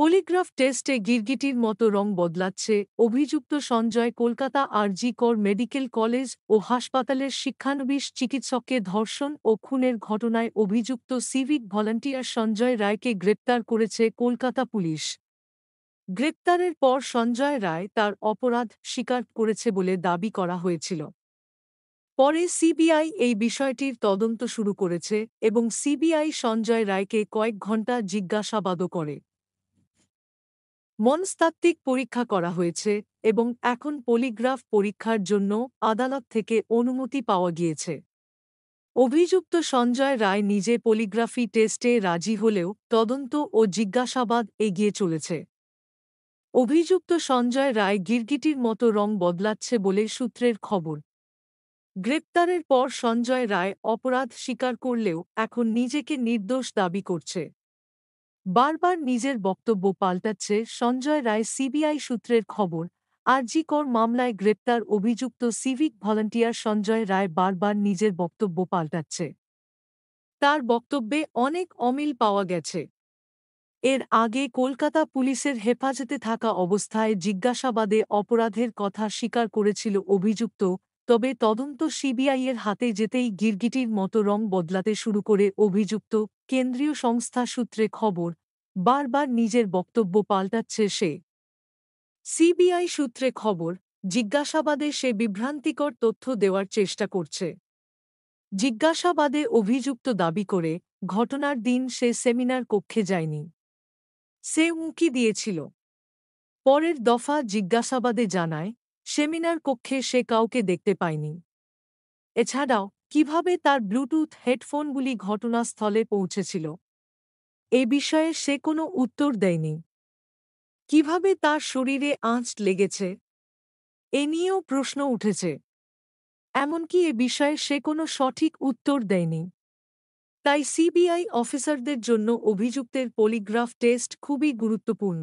polygraph টেস্টে গিরগিটির মতো রং বদলাচ্ছে অভিযুক্ত সঞ্জয় কলকাতা আর জি কর মেডিকেল কলেজ ও হাসপাতালের শিক্ষানবিশ চিকিৎসককে ধর্ষণ ও খুনের ঘটনায় অভিযুক্ত সিভিক ভলান্টিয়ার সঞ্জয় রায়কে গ্রেপ্তার করেছে কলকাতা পুলিশ গ্রেপ্তারের পর সঞ্জয় রায় তার অপরাধ স্বীকার করেছে বলে দাবি করা হয়েছিল পরে সিবিআই এই বিষয়টির তদন্ত শুরু করেছে এবং সিবিআই সঞ্জয় রায়কে কয়েক ঘণ্টা জিজ্ঞাসাবাদও করে মনস্তাত্ত্বিক পরীক্ষা করা হয়েছে এবং এখন পলিগ্রাফ পরীক্ষার জন্য আদালত থেকে অনুমতি পাওয়া গিয়েছে অভিযুক্ত সঞ্জয় রায় নিজে পলিগ্রাফি টেস্টে রাজি হলেও তদন্ত ও জিজ্ঞাসাবাদ এগিয়ে চলেছে অভিযুক্ত সঞ্জয় রায় গিরগিটির মতো রং বদলাচ্ছে বলে সূত্রের খবর গ্রেপ্তারের পর সঞ্জয় রায় অপরাধ স্বীকার করলেও এখন নিজেকে নির্দোষ দাবি করছে বারবার নিজের বক্তব্য পাল্টাচ্ছে সঞ্জয় রায় সিবিআই সূত্রের খবর আরজিকর মামলায় গ্রেপ্তার অভিযুক্ত সিভিক ভলান্টিয়ার সঞ্জয় রায় বারবার নিজের বক্তব্য পাল্টাচ্ছে তার বক্তব্যে অনেক অমিল পাওয়া গেছে এর আগে কলকাতা পুলিশের হেফাজতে থাকা অবস্থায় জিজ্ঞাসাবাদে অপরাধের কথা স্বীকার করেছিল অভিযুক্ত তবে তদন্ত সিবিআইয়ের হাতে যেতেই গিরগিটির মতো রং বদলাতে শুরু করে অভিযুক্ত কেন্দ্রীয় সংস্থা সূত্রে খবর বারবার নিজের বক্তব্য পাল্টাচ্ছে সে সিবিআই সূত্রে খবর জিজ্ঞাসাবাদে সে বিভ্রান্তিকর তথ্য দেওয়ার চেষ্টা করছে জিজ্ঞাসাবাদে অভিযুক্ত দাবি করে ঘটনার দিন সে সেমিনার কক্ষে যায়নি সে উঁকি দিয়েছিল পরের দফা জিজ্ঞাসাবাদে জানায় সেমিনার কক্ষে সে কাউকে দেখতে পায়নি এছাড়াও কিভাবে তার ব্লুটুথ হেডফোনগুলি ঘটনাস্থলে পৌঁছেছিল এ বিষয়ে সে কোনো উত্তর দেয়নি কিভাবে তার শরীরে আঁচ লেগেছে এ নিয়েও প্রশ্ন উঠেছে এমনকি এ বিষয়ে সে কোনো সঠিক উত্তর দেয়নি তাই সিবিআই অফিসারদের জন্য অভিযুক্তের পলিগ্রাফ টেস্ট খুবই গুরুত্বপূর্ণ